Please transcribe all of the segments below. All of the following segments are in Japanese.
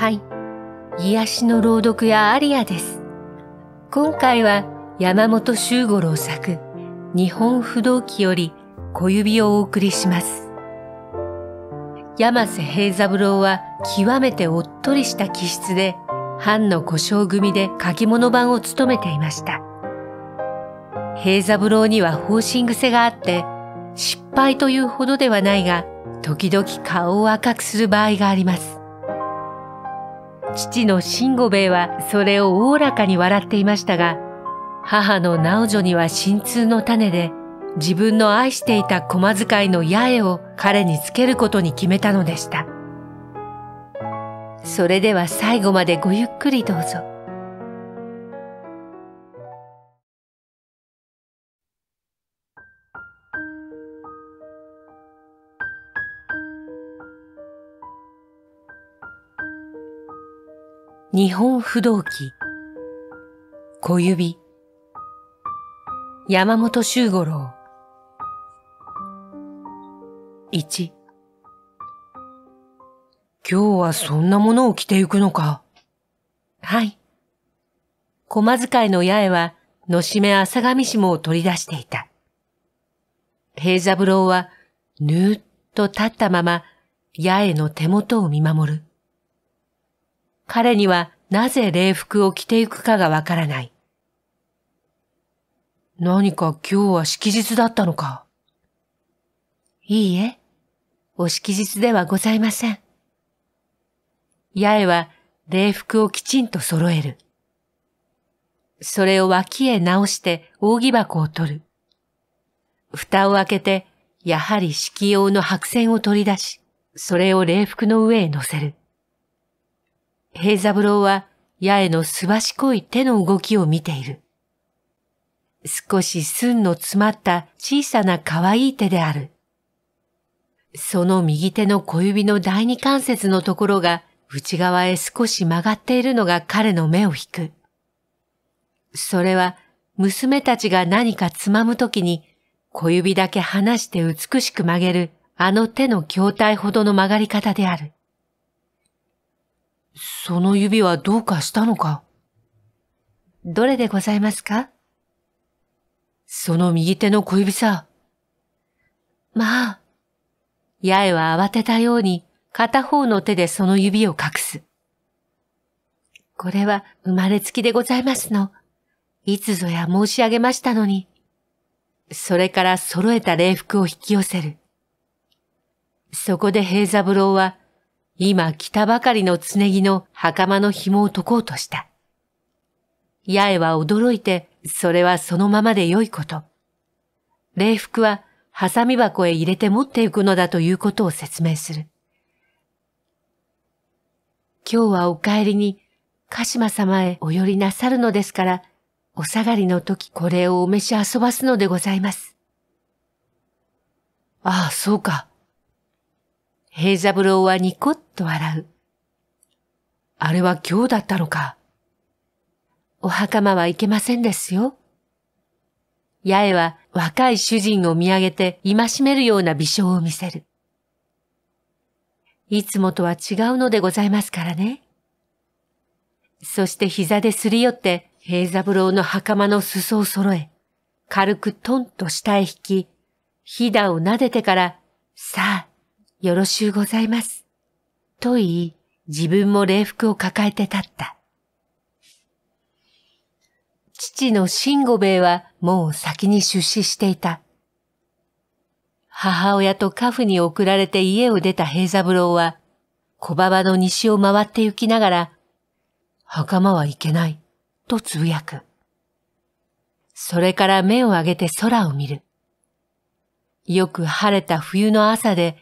はい。癒しの朗読やアリアです。今回は山本周五郎作、日本不動記より小指をお送りします。山瀬平三郎は極めておっとりした気質で、藩の故障組で書き物版を務めていました。平三郎には方針癖があって、失敗というほどではないが、時々顔を赤くする場合があります。父の慎吾兵衛はそれをおおらかに笑っていましたが、母の直女には心痛の種で、自分の愛していた駒遣いの八重を彼につけることに決めたのでした。それでは最後までごゆっくりどうぞ。日本不動記小指山本周五郎一今日はそんなものを着てゆくのかはい。駒使いの八重は、のしめ浅上下を取り出していた。平三郎は、ぬーっと立ったまま、八重の手元を見守る。彼にはなぜ礼服を着ていくかがわからない。何か今日は式日だったのか。いいえ、お式日ではございません。八重は礼服をきちんと揃える。それを脇へ直して扇箱を取る。蓋を開けて、やはり式用の白線を取り出し、それを礼服の上へ乗せる。平三郎は、八重のすばしこい手の動きを見ている。少し寸の詰まった小さな可愛い手である。その右手の小指の第二関節のところが内側へ少し曲がっているのが彼の目を引く。それは娘たちが何かつまむときに小指だけ離して美しく曲げるあの手の筐体ほどの曲がり方である。その指はどうかしたのかどれでございますかその右手の小指さ。まあ。八重は慌てたように片方の手でその指を隠す。これは生まれつきでございますの。いつぞや申し上げましたのに。それから揃えた礼服を引き寄せる。そこで平三郎は今来たばかりのつねぎの袴の紐を解こうとした。八重は驚いて、それはそのままで良いこと。礼服は、ハサミ箱へ入れて持っていくのだということを説明する。今日はお帰りに、鹿島様へお寄りなさるのですから、お下がりの時これをお召し遊ばすのでございます。ああ、そうか。平三郎はニコッと笑う。あれは今日だったのか。お袴はいけませんですよ。八重は若い主人を見上げて戒めるような微笑を見せる。いつもとは違うのでございますからね。そして膝ですり寄って平三郎の袴の裾を揃え、軽くトンと下へ引き、ひだを撫でてから、さあ、よろしゅうございます。と言い、自分も礼服を抱えて立った。父の新五兵衛はもう先に出資していた。母親とカフに送られて家を出た平三郎は、小馬場の西を回って行きながら、袴はいけない、とつぶやく。それから目を上げて空を見る。よく晴れた冬の朝で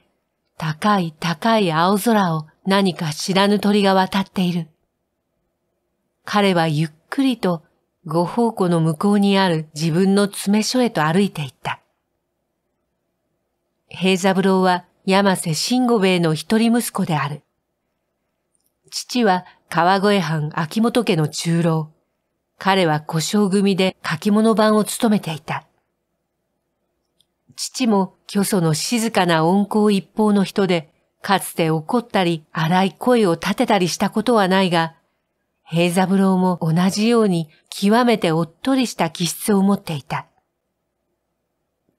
高い高い青空を何か知らぬ鳥が渡っている。彼はゆっくりと五奉公の向こうにある自分の詰め所へと歩いていった。平三郎は山瀬慎吾兵衛の一人息子である。父は川越藩秋元家の中老。彼は故障組で書き物版を務めていた。父も虚祖の静かな温厚一方の人で、かつて怒ったり荒い声を立てたりしたことはないが、平三郎も同じように極めておっとりした気質を持っていた。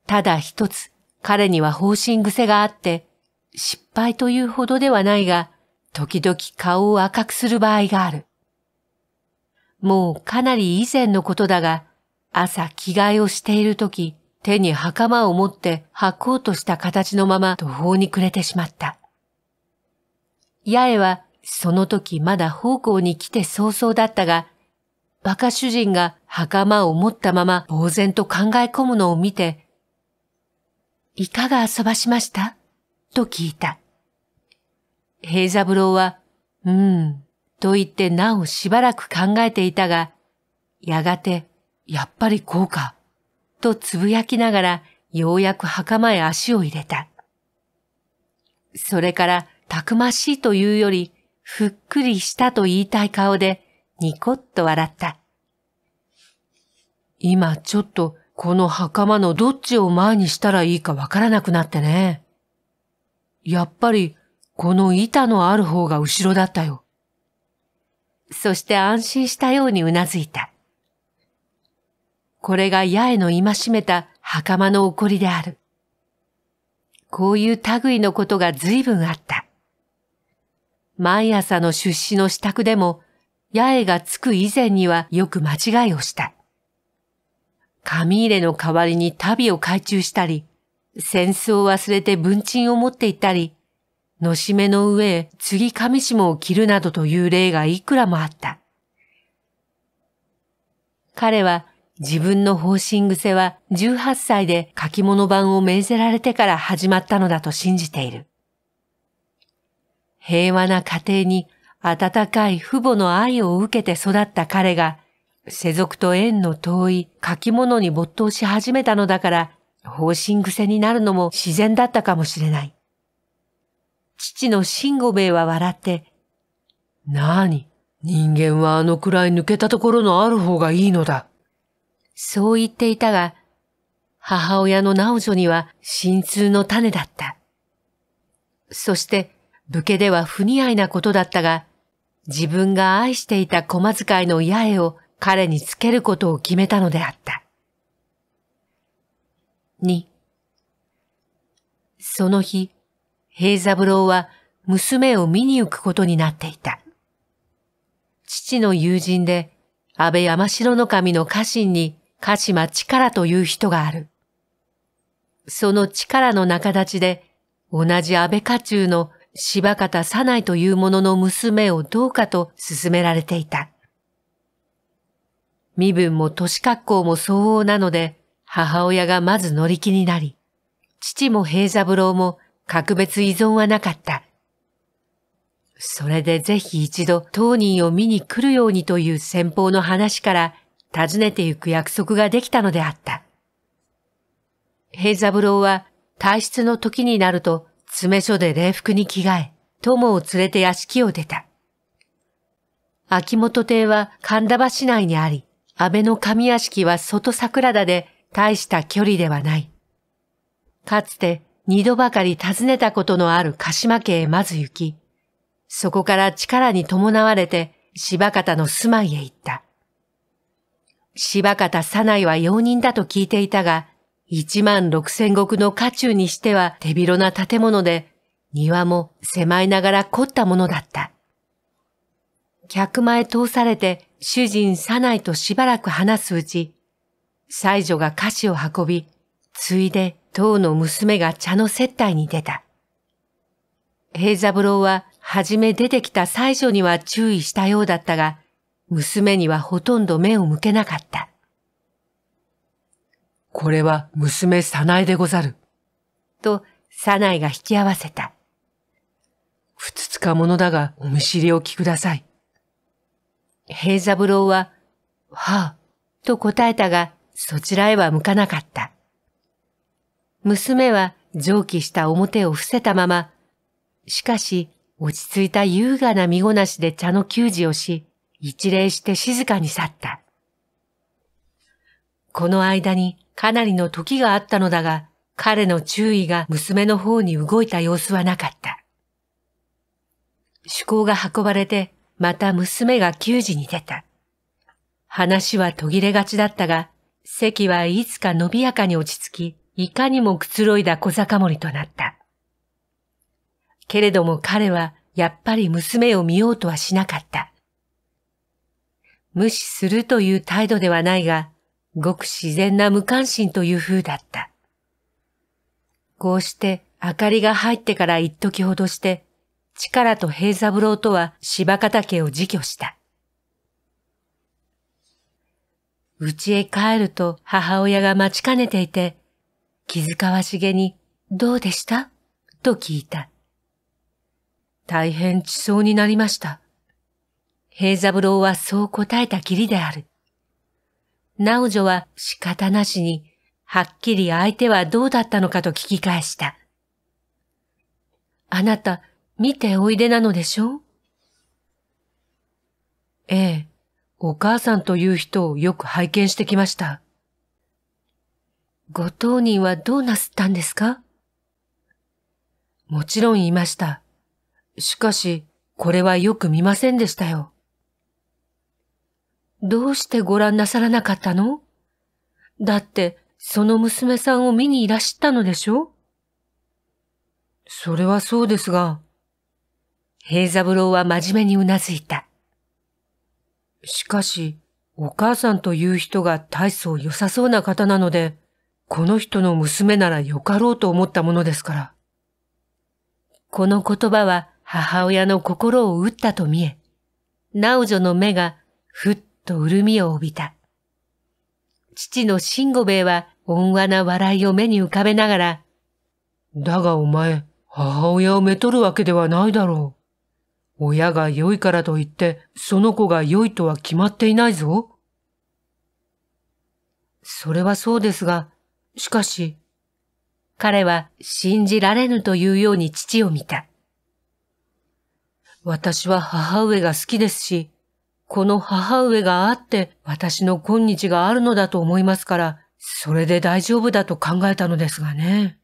ただ一つ彼には方針癖があって、失敗というほどではないが、時々顔を赤くする場合がある。もうかなり以前のことだが、朝着替えをしているとき、手に袴を持って履こうとした形のまま途方に暮れてしまった。八重はその時まだ奉公に来て早々だったが、馬鹿主人が袴を持ったまま呆然と考え込むのを見て、いかが遊ばしましたと聞いた。平三郎は、うーん、と言ってなおしばらく考えていたが、やがて、やっぱりこうか、とつぶやきながら、ようやく袴へ足を入れた。それから、たくましいというより、ふっくりしたと言いたい顔で、ニコッと笑った。今ちょっと、この袴のどっちを前にしたらいいかわからなくなってね。やっぱり、この板のある方が後ろだったよ。そして安心したようにうなずいた。これが八重の戒めた袴の怒りである。こういう類のことが随分あった。毎朝の出資の支度でも、八重がつく以前にはよく間違いをした。紙入れの代わりに旅を懐中したり、扇子を忘れて文鎮を持って行ったり、のしめの上へ次紙下を着るなどという例がいくらもあった。彼は自分の方針癖は18歳で書き物版を命ぜられてから始まったのだと信じている。平和な家庭に温かい父母の愛を受けて育った彼が、世俗と縁の遠い書き物に没頭し始めたのだから、方針癖になるのも自然だったかもしれない。父の慎吾兵衛は笑って、なあに、人間はあのくらい抜けたところのある方がいいのだ。そう言っていたが、母親の直女には心痛の種だった。そして、武家では不似合いなことだったが、自分が愛していた駒遣いの八重を彼につけることを決めたのであった。二。その日、平三郎は娘を見に行くことになっていた。父の友人で安倍山城の神の家臣に鹿島力という人がある。その力の仲立ちで、同じ安倍家中の柴方早苗という者の娘をどうかと勧められていた。身分も年格好も相応なので、母親がまず乗り気になり、父も平三郎も格別依存はなかった。それでぜひ一度当人を見に来るようにという先方の話から訪ねてゆく約束ができたのであった。平三郎は退室の時になると詰め所で礼服に着替え、友を連れて屋敷を出た。秋元邸は神田橋内にあり、安倍の上屋敷は外桜田で大した距離ではない。かつて二度ばかり訪ねたことのある鹿島家へまず行き、そこから力に伴われて柴方の住まいへ行った。柴方左内は容認だと聞いていたが、一万六千石の家中にしては手広な建物で、庭も狭いながら凝ったものだった。客前通されて主人左内としばらく話すうち、妻女が菓子を運び、ついで当の娘が茶の接待に出た。平三郎ははじめ出てきた妻女には注意したようだったが、娘にはほとんど目を向けなかった。これは娘さないでござる。と、さないが引き合わせた。ふつつか者だがお見知りおきください。平三郎は、はあ、と答えたが、そちらへは向かなかった。娘は上気した表を伏せたまま、しかし落ち着いた優雅な身ごなしで茶の給仕をし、一礼して静かに去った。この間にかなりの時があったのだが、彼の注意が娘の方に動いた様子はなかった。趣向が運ばれて、また娘が給仕に出た。話は途切れがちだったが、席はいつか伸びやかに落ち着き、いかにもくつろいだ小坂森となった。けれども彼はやっぱり娘を見ようとはしなかった。無視するという態度ではないが、ごく自然な無関心という風だった。こうして明かりが入ってから一時ほどして、力と平三郎とは芝方家を自去した。家へ帰ると母親が待ちかねていて、気遣わしげに、どうでしたと聞いた。大変地層になりました。平三郎はそう答えたきりである。直女は仕方なしに、はっきり相手はどうだったのかと聞き返した。あなた、見ておいでなのでしょうええ、お母さんという人をよく拝見してきました。ご当人はどうなすったんですかもちろん言いました。しかし、これはよく見ませんでしたよ。どうしてご覧なさらなかったのだって、その娘さんを見にいらしたのでしょそれはそうですが。平三郎は真面目にうなずいた。しかし、お母さんという人が大層良さそうな方なので、この人の娘ならよかろうと思ったものですから。この言葉は母親の心を打ったと見え、直女の目がふっと潤みを帯びた。父の慎吾兵衛は温和な笑いを目に浮かべながら、だがお前、母親をめとるわけではないだろう。親が良いからといって、その子が良いとは決まっていないぞ。それはそうですが、しかし、彼は信じられぬというように父を見た。私は母上が好きですし、この母上があって私の今日があるのだと思いますから、それで大丈夫だと考えたのですがね。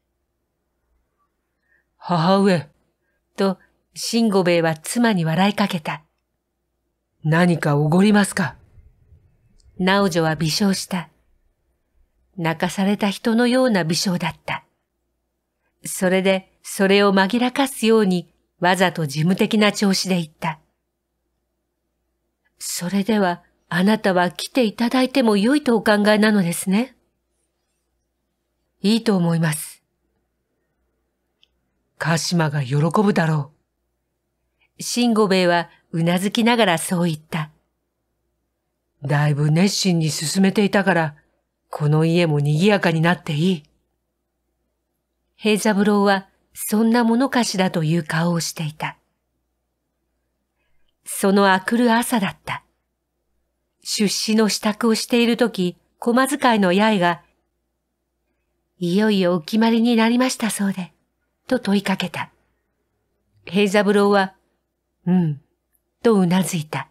母上。と、ンゴ兵衛は妻に笑いかけた。何かおごりますか直女は微笑した。泣かされた人のような微笑だった。それで、それを紛らかすように、わざと事務的な調子で言った。それでは、あなたは来ていただいても良いとお考えなのですね。いいと思います。鹿島が喜ぶだろう。慎吾兵衛はうなずきながらそう言った。だいぶ熱心に進めていたから、この家も賑やかになっていい。平三郎はそんなものかしらという顔をしていた。そのあくる朝だった。出資の支度をしているとき、駒遣いの八重が、いよいよお決まりになりましたそうで、と問いかけた。平三郎は、うん、とうなずいた。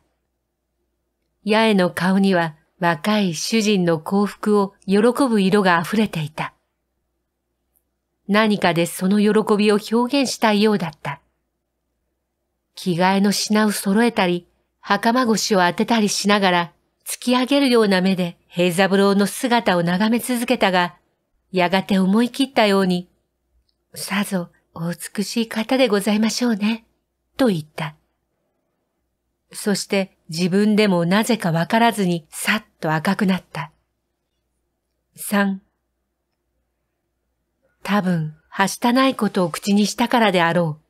八重の顔には若い主人の幸福を喜ぶ色が溢れていた。何かでその喜びを表現したいようだった。着替えの品を揃えたり、袴腰を当てたりしながら、突き上げるような目で平三郎の姿を眺め続けたが、やがて思い切ったように、さぞお美しい方でございましょうね、と言った。そして自分でもなぜかわからずにさっと赤くなった。三、多分、はしたないことを口にしたからであろう。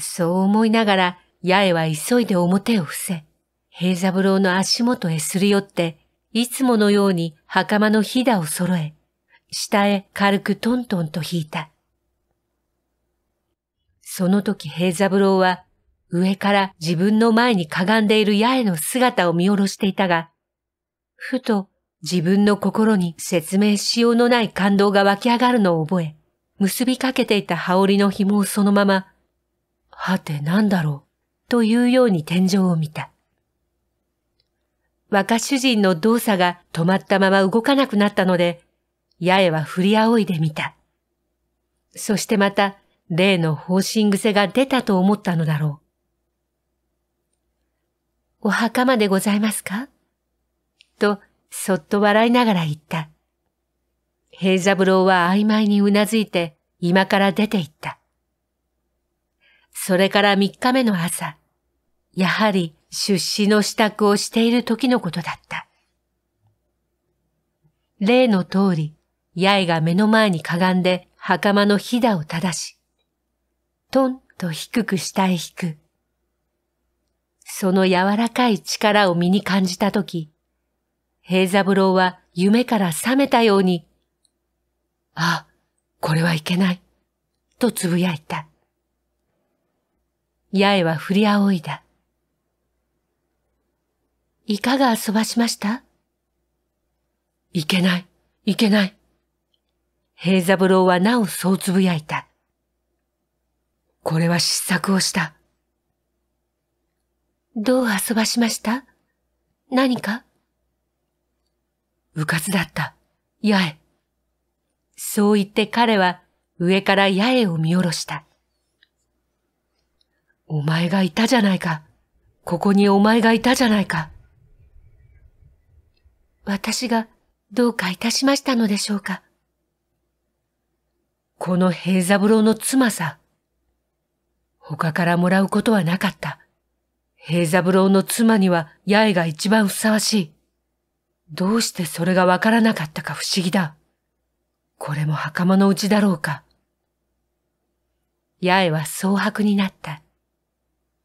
そう思いながら、八重は急いで表を伏せ、平三郎の足元へすり寄って、いつものように袴のひだを揃え、下へ軽くトントンと引いた。その時平三郎は、上から自分の前にかがんでいる八重の姿を見下ろしていたが、ふと自分の心に説明しようのない感動が湧き上がるのを覚え、結びかけていた羽織の紐をそのままはて何だろう、というように天井を見た。若主人の動作が止まったまま動かなくなったので、八重は振りおいでみた。そしてまた、例の方針癖が出たと思ったのだろう。お墓までございますかと、そっと笑いながら言った。平三郎は曖昧にうなずいて、今から出て行った。それから三日目の朝、やはり出資の支度をしている時のことだった。例の通り、八重が目の前にかがんで袴のひだを正し、トンと低く下へ引く。その柔らかい力を身に感じたとき、平三郎は夢から覚めたように、あ、これはいけない、とつぶやいた。八重は振り仰いだ。いかが遊ばしましたいけない、いけない。平三郎はなおそうつぶやいた。これは失策をした。どう遊ばしました何かうかつだった、八重。そう言って彼は上から八重を見下ろした。お前がいたじゃないか。ここにお前がいたじゃないか。私がどうかいたしましたのでしょうか。この平三郎の妻さ。他からもらうことはなかった。平三郎の妻には八重が一番ふさわしい。どうしてそれがわからなかったか不思議だ。これも袴のうちだろうか。八重は蒼白になった。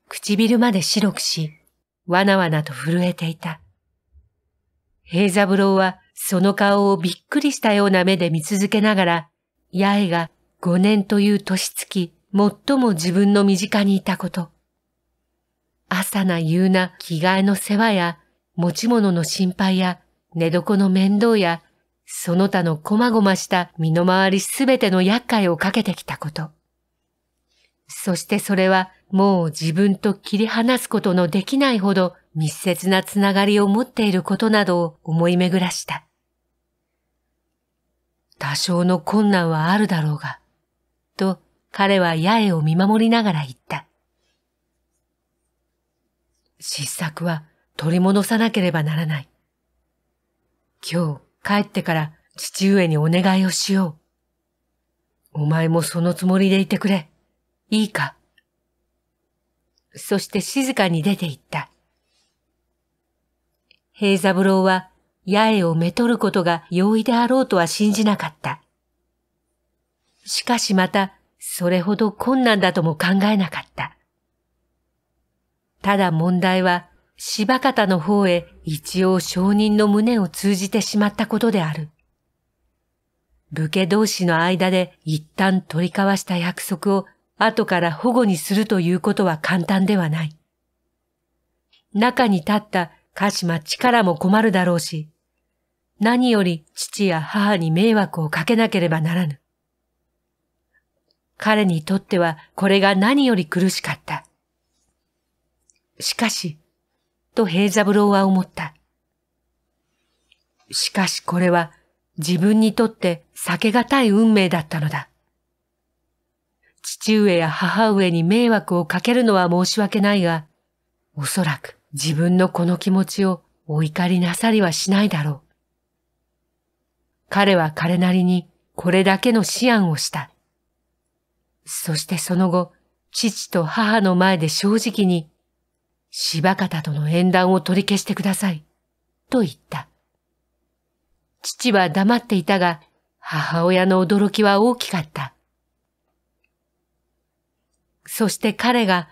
唇まで白くし、わなわなと震えていた。平三郎はその顔をびっくりしたような目で見続けながら、八重が五年という年月、最も自分の身近にいたこと。朝な夕な着替えの世話や、持ち物の心配や、寝床の面倒や、その他のこまごました身の回りすべての厄介をかけてきたこと。そしてそれはもう自分と切り離すことのできないほど密接なつながりを持っていることなどを思い巡らした。多少の困難はあるだろうが、と彼は八重を見守りながら言った。失策は取り戻さなければならない。今日帰ってから父上にお願いをしよう。お前もそのつもりでいてくれ。いいか。そして静かに出て行った。平三郎は八重をめとることが容易であろうとは信じなかった。しかしまた、それほど困難だとも考えなかった。ただ問題は、柴方の方へ一応承認の胸を通じてしまったことである。武家同士の間で一旦取り交わした約束を後から保護にするということは簡単ではない。中に立った鹿島力も困るだろうし、何より父や母に迷惑をかけなければならぬ。彼にとってはこれが何より苦しかった。しかし、と平三郎は思った。しかしこれは自分にとって避けがたい運命だったのだ。父上や母上に迷惑をかけるのは申し訳ないが、おそらく自分のこの気持ちをお怒りなさりはしないだろう。彼は彼なりにこれだけの思案をした。そしてその後、父と母の前で正直に、柴方との縁談を取り消してください、と言った。父は黙っていたが、母親の驚きは大きかった。そして彼が、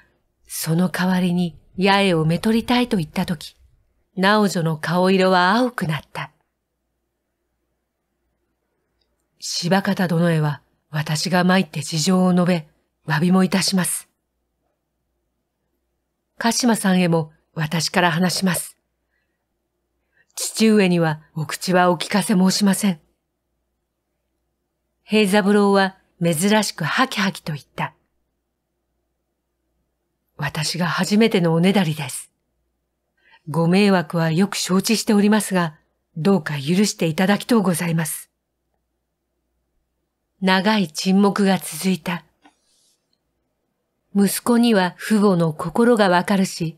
その代わりに八重をめとりたいと言ったとき、直女の顔色は青くなった。柴方殿へは、私が参って事情を述べ、詫びもいたします。鹿島さんへも私から話します。父上にはお口はお聞かせ申しません。平三郎は珍しくハキハキと言った。私が初めてのおねだりです。ご迷惑はよく承知しておりますが、どうか許していただきとうございます。長い沈黙が続いた。息子には父母の心がわかるし、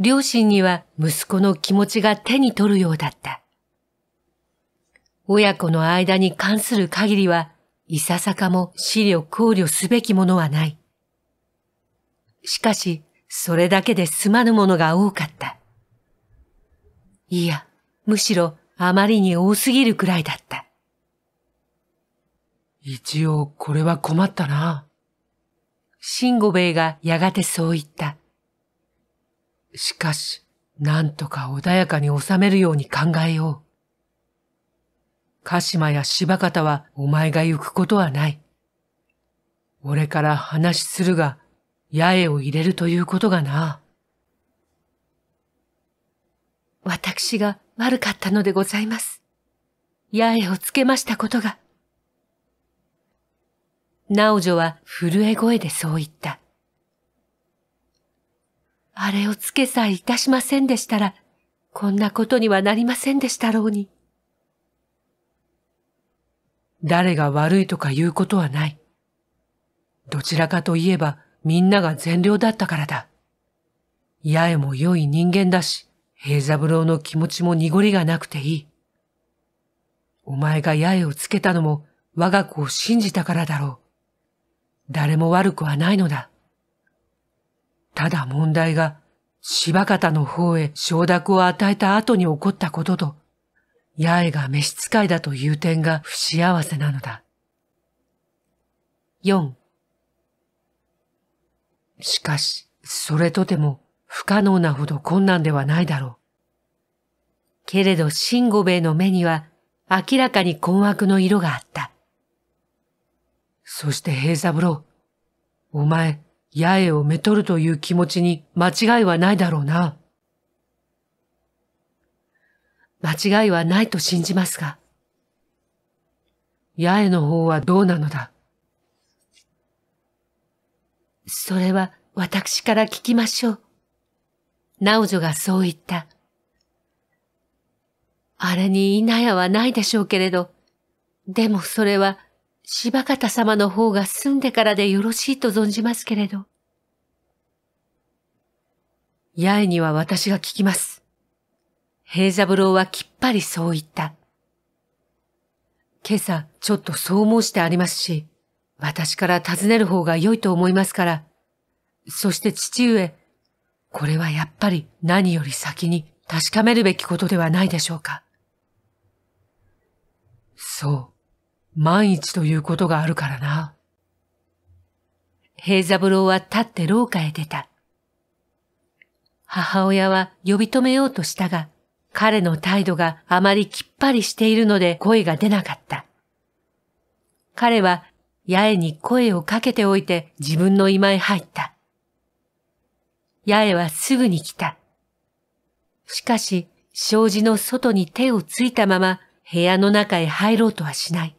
両親には息子の気持ちが手に取るようだった。親子の間に関する限りは、いささかも思慮考慮すべきものはない。しかし、それだけで済まぬものが多かった。いや、むしろあまりに多すぎるくらいだった。一応これは困ったな。慎吾兵衛がやがてそう言った。しかし、なんとか穏やかに収めるように考えよう。鹿島や柴方はお前が行くことはない。俺から話するが、八重を入れるということがな。私が悪かったのでございます。八重をつけましたことが。直女は震え声でそう言った。あれをつけさえいたしませんでしたら、こんなことにはなりませんでしたろうに。誰が悪いとか言うことはない。どちらかといえば、みんなが善良だったからだ。八重も良い人間だし、平三郎の気持ちも濁りがなくていい。お前が八重をつけたのも我が子を信じたからだろう。誰も悪くはないのだ。ただ問題が、柴方の方へ承諾を与えた後に起こったことと、八重が召使いだという点が不幸せなのだ。4しかし、それとても不可能なほど困難ではないだろう。けれど、シンゴベイの目には明らかに困惑の色があった。そして平三郎、お前、八重をめとるという気持ちに間違いはないだろうな。間違いはないと信じますが。八重の方はどうなのだそれは私から聞きましょう。直女がそう言った。あれに稲屋はないでしょうけれど、でもそれは柴方様の方が住んでからでよろしいと存じますけれど。八重には私が聞きます。平三郎はきっぱりそう言った。今朝ちょっとそう申してありますし、私から尋ねる方が良いと思いますから。そして父上、これはやっぱり何より先に確かめるべきことではないでしょうか。そう、万一ということがあるからな。平三郎は立って廊下へ出た。母親は呼び止めようとしたが、彼の態度があまりきっぱりしているので声が出なかった。彼は八重に声をかけておいて自分の居間へ入った。八重はすぐに来た。しかし、障子の外に手をついたまま部屋の中へ入ろうとはしない。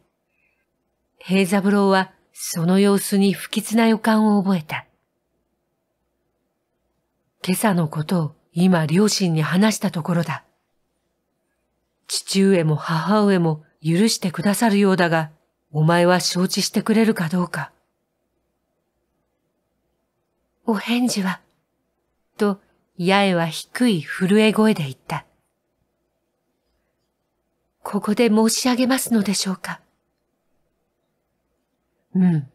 平三郎はその様子に不吉な予感を覚えた。今朝のことを今両親に話したところだ。父上も母上も許してくださるようだが、お前は承知してくれるかどうか。お返事は、と、八重は低い震え声で言った。ここで申し上げますのでしょうか。うん。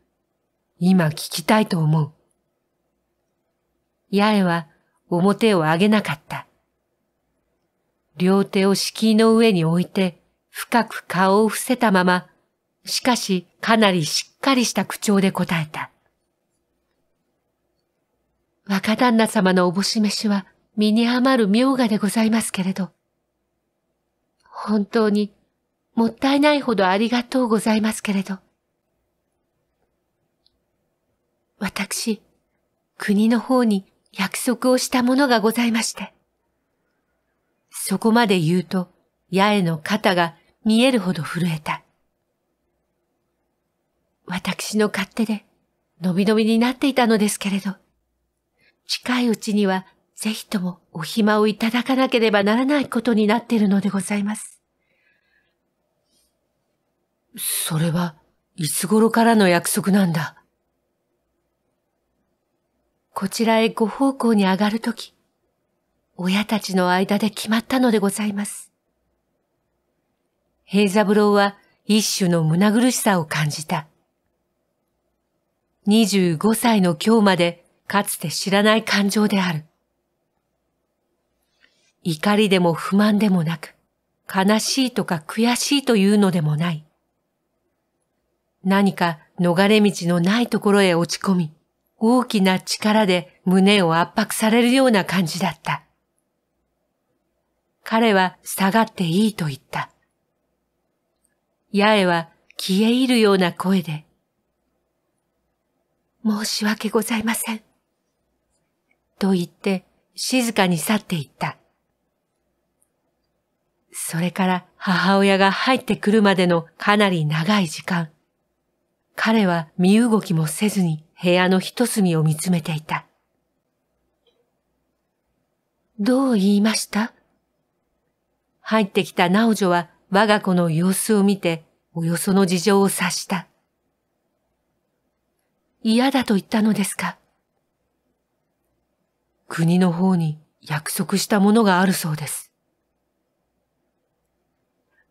今聞きたいと思う。八重は表を上げなかった。両手を敷居の上に置いて深く顔を伏せたまましかし、かなりしっかりした口調で答えた。若旦那様のおぼし飯は身に余る妙画でございますけれど、本当にもったいないほどありがとうございますけれど、私、国の方に約束をしたものがございまして。そこまで言うと、八重の肩が見えるほど震えた。私の勝手で、のびのびになっていたのですけれど、近いうちにはぜひともお暇をいただかなければならないことになっているのでございます。それはいつ頃からの約束なんだ。こちらへご奉公に上がるとき、親たちの間で決まったのでございます。平三郎は一種の胸苦しさを感じた。25歳の今日までかつて知らない感情である。怒りでも不満でもなく、悲しいとか悔しいというのでもない。何か逃れ道のないところへ落ち込み、大きな力で胸を圧迫されるような感じだった。彼は下がっていいと言った。八重は消え入るような声で申し訳ございません。と言って静かに去っていった。それから母親が入ってくるまでのかなり長い時間、彼は身動きもせずに部屋の一隅を見つめていた。どう言いました入ってきた直女は我が子の様子を見ておよその事情を察した。嫌だと言ったのですか国の方に約束したものがあるそうです。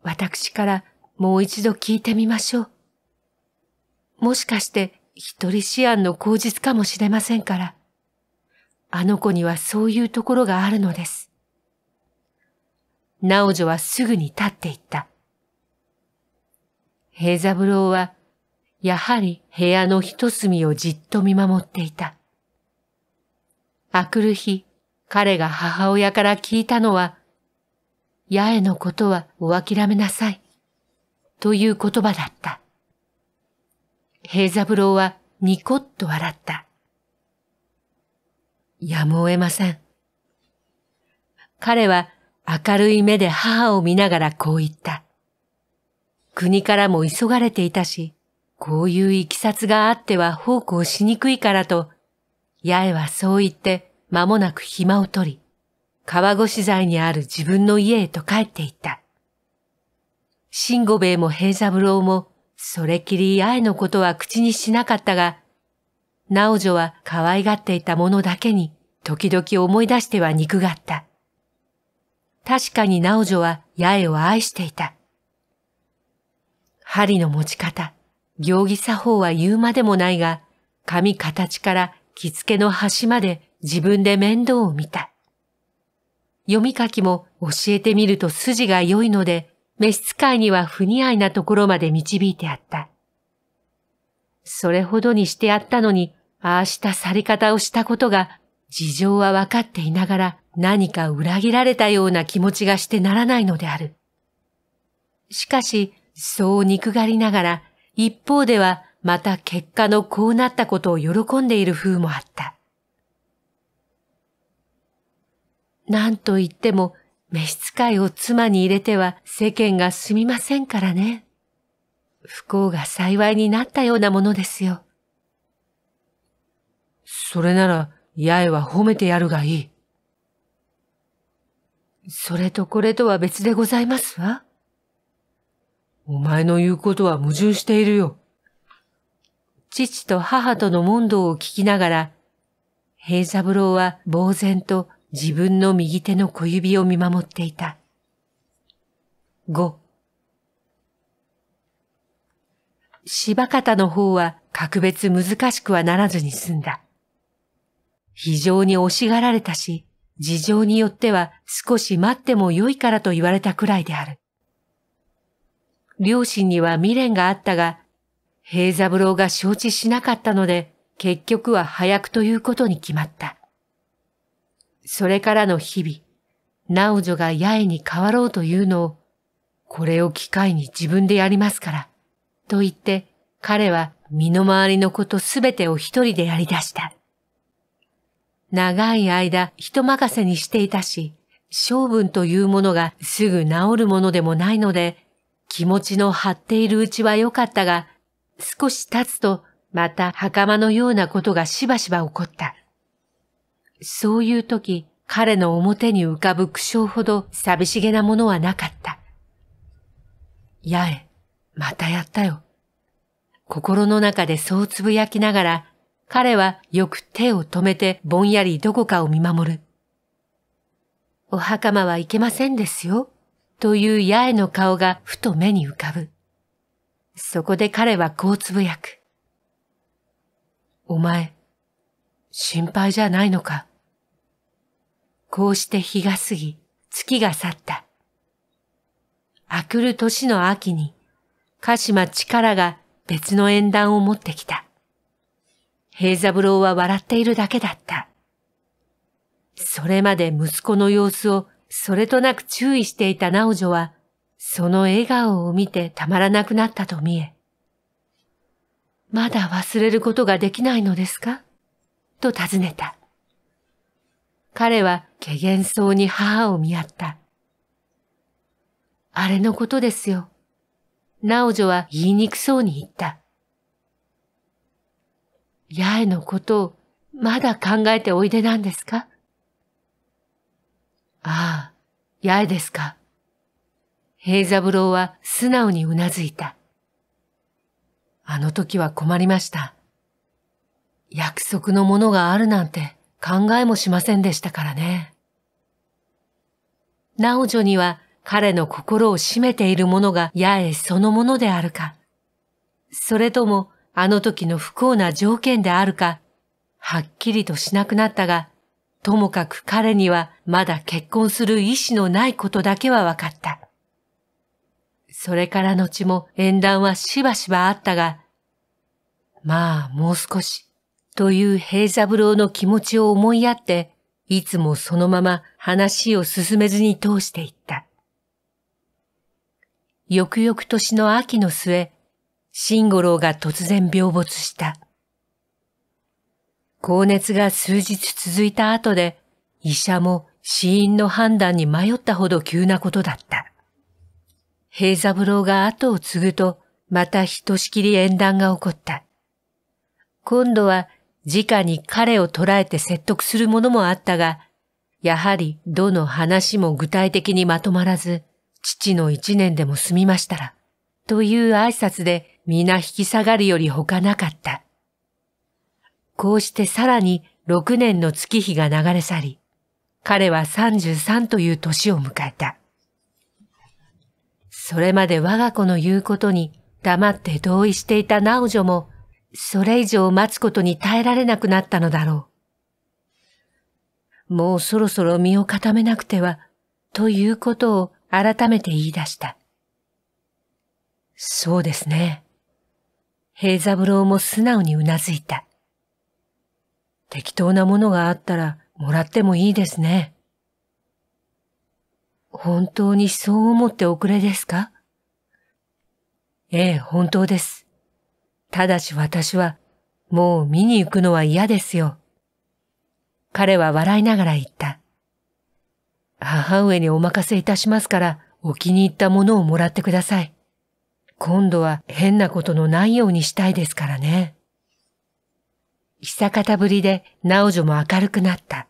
私からもう一度聞いてみましょう。もしかして一人思案の口実かもしれませんから、あの子にはそういうところがあるのです。直女はすぐに立っていった。平三郎はやはり部屋の一隅をじっと見守っていた。あくる日、彼が母親から聞いたのは、八重のことはお諦めなさい、という言葉だった。平三郎はニコッと笑った。やむを得ません。彼は明るい目で母を見ながらこう言った。国からも急がれていたし、こういういきさつがあっては奉公しにくいからと、八重はそう言って間もなく暇を取り、川越材にある自分の家へと帰っていった。新五兵衛も平三郎も、それきり八重のことは口にしなかったが、直女は可愛がっていたものだけに、時々思い出しては憎がった。確かに直女は八重を愛していた。針の持ち方、行儀作法は言うまでもないが、髪形から着付けの端まで自分で面倒を見た。読み書きも教えてみると筋が良いので、召使いには不似合いなところまで導いてあった。それほどにしてあったのに、ああした去り方をしたことが、事情は分かっていながら何か裏切られたような気持ちがしてならないのである。しかし、そう憎がりながら、一方ではまた結果のこうなったことを喜んでいる風もあった。なんと言っても召使いを妻に入れては世間が済みませんからね。不幸が幸いになったようなものですよ。それなら、八重は褒めてやるがいい。それとこれとは別でございますわ。お前の言うことは矛盾しているよ。父と母との問答を聞きながら、平三郎は呆然と自分の右手の小指を見守っていた。五。柴方の方は格別難しくはならずに済んだ。非常に惜しがられたし、事情によっては少し待っても良いからと言われたくらいである。両親には未練があったが、平三郎が承知しなかったので、結局は早くということに決まった。それからの日々、直女が八重に変わろうというのを、これを機会に自分でやりますから、と言って彼は身の回りのことすべてを一人でやり出した。長い間人任せにしていたし、性分というものがすぐ治るものでもないので、気持ちの張っているうちは良かったが、少し経つとまた袴のようなことがしばしば起こった。そういう時、彼の表に浮かぶ苦笑ほど寂しげなものはなかった。やれ、またやったよ。心の中でそうつぶやきながら、彼はよく手を止めてぼんやりどこかを見守る。お袴はいけませんですよ。という八重の顔がふと目に浮かぶ。そこで彼はこうつぶやく。お前、心配じゃないのか。こうして日が過ぎ、月が去った。あくる年の秋に、鹿島力が別の縁談を持ってきた。平三郎は笑っているだけだった。それまで息子の様子をそれとなく注意していた直女は、その笑顔を見てたまらなくなったと見え、まだ忘れることができないのですかと尋ねた。彼はけげそうに母を見合った。あれのことですよ。直女は言いにくそうに言った。八重のことをまだ考えておいでなんですかああ、八重ですか。平三郎は素直にうなずいた。あの時は困りました。約束のものがあるなんて考えもしませんでしたからね。直女には彼の心を占めているものが八重そのものであるか、それともあの時の不幸な条件であるか、はっきりとしなくなったが、ともかく彼にはまだ結婚する意志のないことだけは分かった。それから後も縁談はしばしばあったが、まあもう少し、という平三郎の気持ちを思いやって、いつもそのまま話を進めずに通していった。翌々年の秋の末、慎五郎が突然病没した。高熱が数日続いた後で、医者も死因の判断に迷ったほど急なことだった。平三郎が後を継ぐと、またひとしきり縁談が起こった。今度は直に彼を捉えて説得するものもあったが、やはりどの話も具体的にまとまらず、父の一年でも済みましたら、という挨拶で皆引き下がるより他なかった。こうしてさらに6年の月日が流れ去り、彼は33という年を迎えた。それまで我が子の言うことに黙って同意していた直女も、それ以上待つことに耐えられなくなったのだろう。もうそろそろ身を固めなくては、ということを改めて言い出した。そうですね。平三郎も素直にうなずいた。適当なものがあったらもらってもいいですね。本当にそう思っておくれですかええ、本当です。ただし私は、もう見に行くのは嫌ですよ。彼は笑いながら言った。母上にお任せいたしますから、お気に入ったものをもらってください。今度は変なことのないようにしたいですからね。久方ぶりで直女も明るくなった。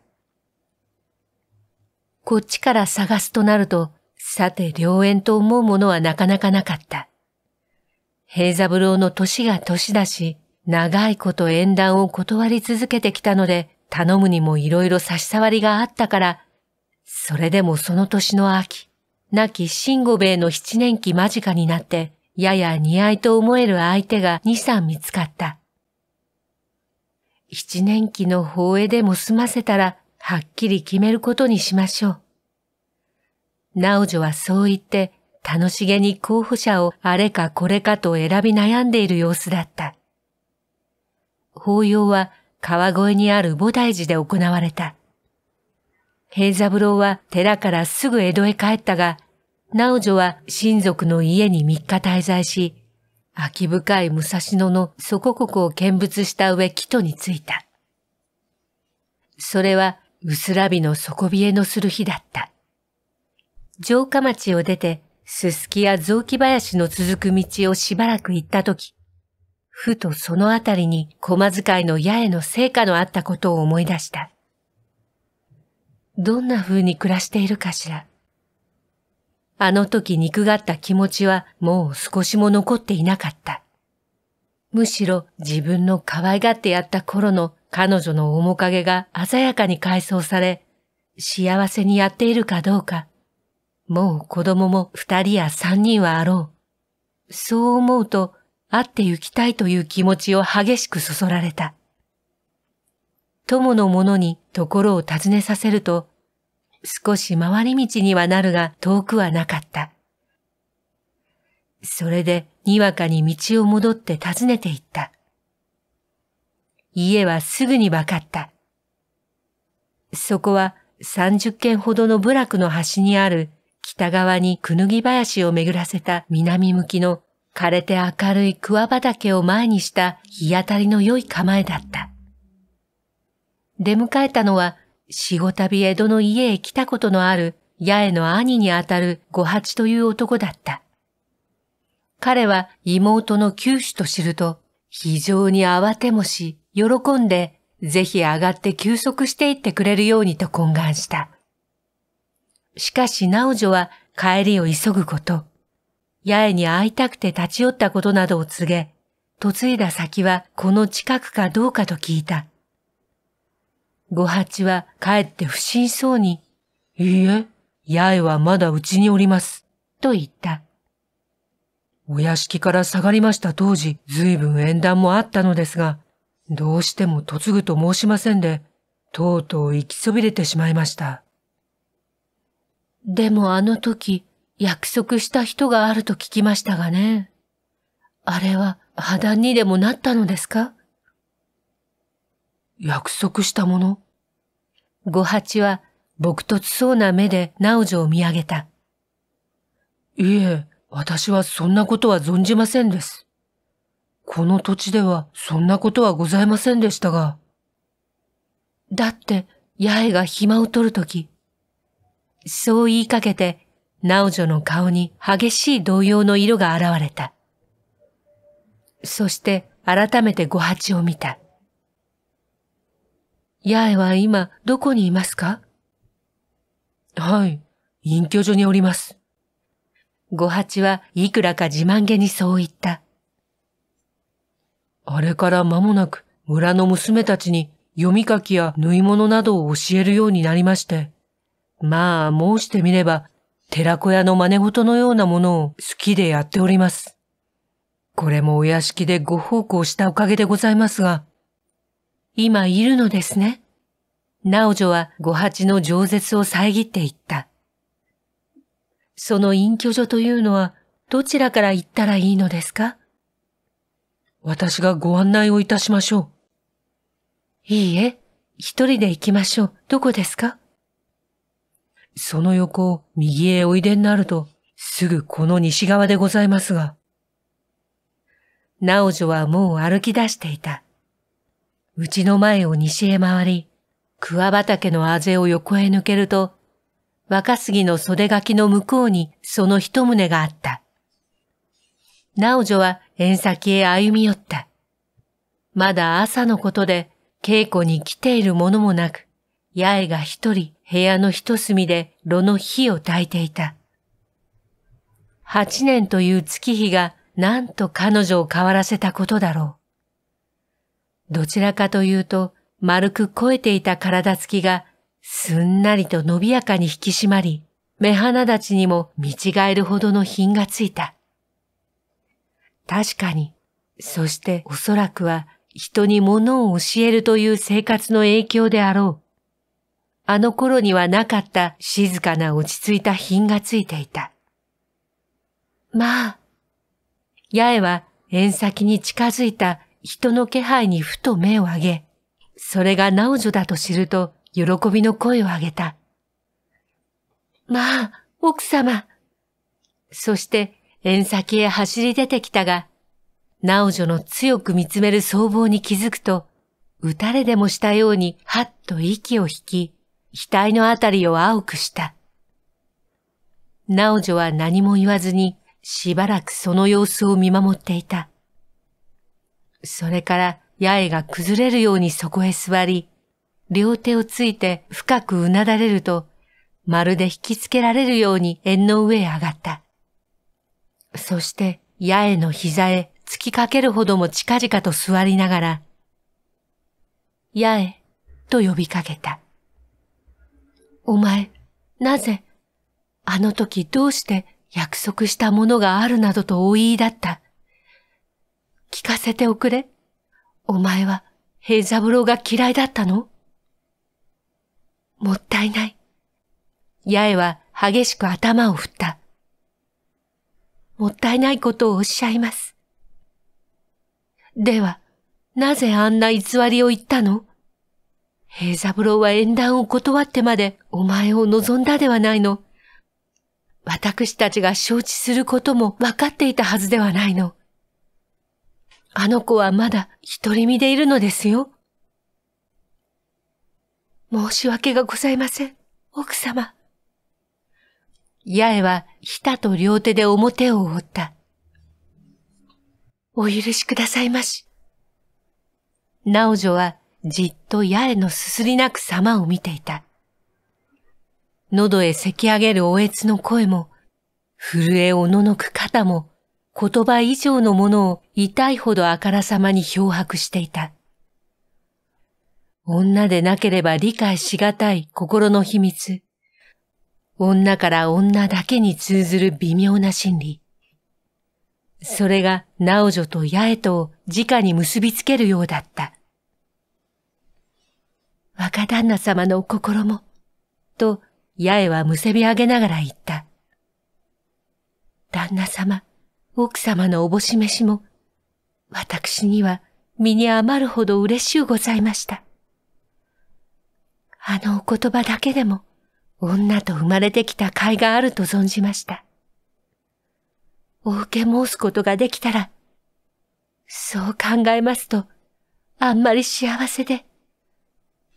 こっちから探すとなると、さて良縁と思うものはなかなかなかった。平三郎の年が年だし、長いこと縁談を断り続けてきたので、頼むにも色々差し障りがあったから、それでもその年の秋、亡き慎吾兵衛の七年期間近になって、やや似合いと思える相手が二三見つかった。一年期の放映でも済ませたら、はっきり決めることにしましょう。直女はそう言って、楽しげに候補者をあれかこれかと選び悩んでいる様子だった。法要は川越にある菩提寺で行われた。平三郎は寺からすぐ江戸へ帰ったが、直女は親族の家に三日滞在し、秋深い武蔵野の祖国国を見物した上、木戸に着いた。それは、薄らびの底冷えのする日だった。城下町を出て、すすきや雑木林の続く道をしばらく行ったとき、ふとそのあたりに駒使いの八重の成果のあったことを思い出した。どんな風に暮らしているかしら。あの時憎がった気持ちはもう少しも残っていなかった。むしろ自分の可愛がってやった頃の彼女の面影が鮮やかに改装され、幸せにやっているかどうか、もう子供も二人や三人はあろう。そう思うと、会って行きたいという気持ちを激しくそそられた。友の者にところを尋ねさせると、少し回り道にはなるが遠くはなかった。それでにわかに道を戻って訪ねて行った。家はすぐに分かった。そこは三十軒ほどの部落の端にある北側にくぬぎ林を巡らせた南向きの枯れて明るい桑畑を前にした日当たりの良い構えだった。出迎えたのは死後たび江戸の家へ来たことのある八重の兄にあたる五八という男だった。彼は妹の九種と知ると、非常に慌てもし、喜んで、ぜひ上がって休息していってくれるようにと懇願した。しかし直女は帰りを急ぐこと、八重に会いたくて立ち寄ったことなどを告げ、嫁いだ先はこの近くかどうかと聞いた。五八は帰って不審そうに、いいえ、八重はまだうちにおります。と言った。お屋敷から下がりました当時、随分縁談もあったのですが、どうしても嫁ぐと申しませんで、とうとう行きそびれてしまいました。でもあの時、約束した人があると聞きましたがね。あれは、破談にでもなったのですか約束したもの五八は僕とつそうな目で直女を見上げた。いえ、私はそんなことは存じませんです。この土地ではそんなことはございませんでしたが。だって、八重が暇を取るとき。そう言いかけて、直女の顔に激しい動揺の色が現れた。そして改めて五八を見た。八重は今どこにいますかはい、隠居所におります。五八はいくらか自慢げにそう言った。あれから間もなく村の娘たちに読み書きや縫い物などを教えるようになりまして。まあ、申してみれば、寺子屋の真似事のようなものを好きでやっております。これもお屋敷でご奉公したおかげでございますが、今いるのですね。おじ女は五八の饒舌を遮っていった。その隠居所というのはどちらから行ったらいいのですか私がご案内をいたしましょう。いいえ、一人で行きましょう。どこですかその横を右へおいでになると、すぐこの西側でございますが。おじ女はもう歩き出していた。うちの前を西へ回り、桑畑のあぜを横へ抜けると、若杉の袖垣の向こうにその一棟があった。なお女は縁先へ歩み寄った。まだ朝のことで稽古に来ているものもなく、八重が一人部屋の一隅で炉の火を焚いていた。八年という月日がなんと彼女を変わらせたことだろう。どちらかというと丸く肥えていた体つきがすんなりと伸びやかに引き締まり、目鼻立ちにも見違えるほどの品がついた。確かに、そしておそらくは人に物を教えるという生活の影響であろう。あの頃にはなかった静かな落ち着いた品がついていた。まあ。八重は縁先に近づいた人の気配にふと目を上げ、それがナ女だと知ると喜びの声を上げた。まあ、奥様。そして縁先へ走り出てきたが、ナ女の強く見つめる僧帽に気づくと、打たれでもしたようにはっと息を引き、額のあたりを青くした。尚、女は何も言わずに、しばらくその様子を見守っていた。それから八重が崩れるようにそこへ座り、両手をついて深くうなだれると、まるで引きつけられるように縁の上へ上がった。そして八重の膝へ突きかけるほども近々と座りながら、八重と呼びかけた。お前、なぜ、あの時どうして約束したものがあるなどとお言いだった。聞かせておくれ。お前は平三郎が嫌いだったのもったいない。八重は激しく頭を振った。もったいないことをおっしゃいます。では、なぜあんな偽りを言ったの平三郎は縁談を断ってまでお前を望んだではないの。私たちが承知することも分かっていたはずではないの。あの子はまだ独り身でいるのですよ。申し訳がございません、奥様。八重はひたと両手で表を覆った。お許しくださいまし。直女はじっと八重のすすり泣く様を見ていた。喉へせき上げるおえつの声も、震えおののく肩も、言葉以上のものを痛いほどあからさまに漂白していた。女でなければ理解しがたい心の秘密。女から女だけに通ずる微妙な心理。それが、なお女と八重とを直に結びつけるようだった。若旦那様のお心も、と、八重はむせび上げながら言った。旦那様、奥様のおぼし飯も、私には身に余るほど嬉しゅうございました。あのお言葉だけでも、女と生まれてきた甲斐があると存じました。お受け申すことができたら、そう考えますと、あんまり幸せで、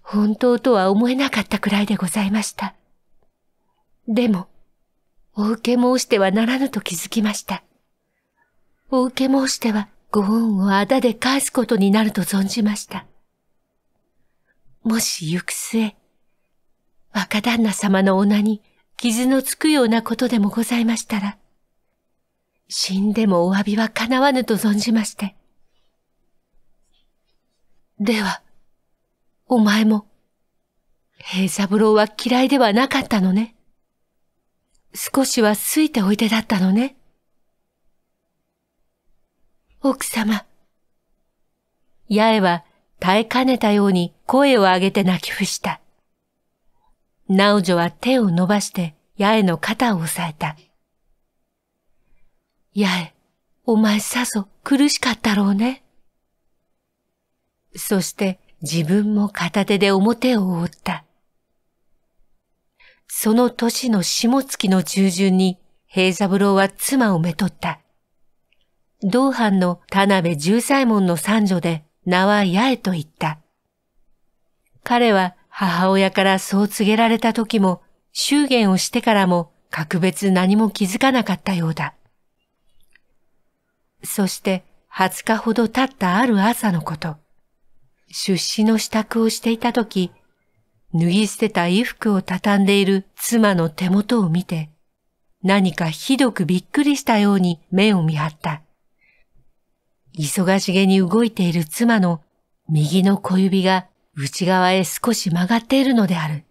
本当とは思えなかったくらいでございました。でも、お受け申してはならぬと気づきました。お受け申してはご恩をあだで返すことになると存じました。もし行く末、若旦那様のお名に傷のつくようなことでもございましたら、死んでもお詫びは叶わぬと存じまして。では、お前も、平三郎は嫌いではなかったのね。少しは好いておいでだったのね。奥様。八重は耐えかねたように声を上げて泣き伏した。直女は手を伸ばして八重の肩を押さえた。八重、お前さぞ苦しかったろうね。そして自分も片手で表を覆った。その年の下月の中旬に平三郎は妻をめとった。同藩の田辺十左衛門の三女で名は八重と言った。彼は母親からそう告げられた時も、祝言をしてからも格別何も気づかなかったようだ。そして20日ほど経ったある朝のこと、出資の支度をしていた時、脱ぎ捨てた衣服を畳んでいる妻の手元を見て、何かひどくびっくりしたように目を見張った。忙しげに動いている妻の右の小指が内側へ少し曲がっているのである。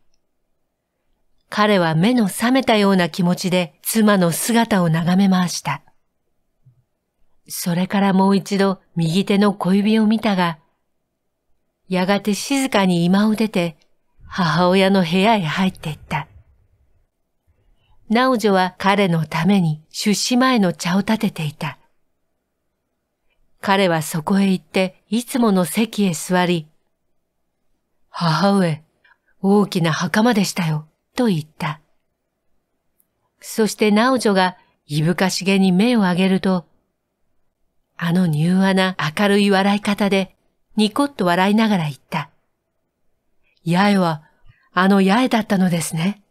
彼は目の覚めたような気持ちで妻の姿を眺めました。それからもう一度右手の小指を見たが、やがて静かに今を出て母親の部屋へ入っていった。直女は彼のために出資前の茶を立てていた。彼はそこへ行っていつもの席へ座り、母上、大きな袴でしたよ、と言った。そして直女がいぶかしげに目を上げると、あの柔和な明るい笑い方でニコッと笑いながら言った。八重はあの八重だったのですね。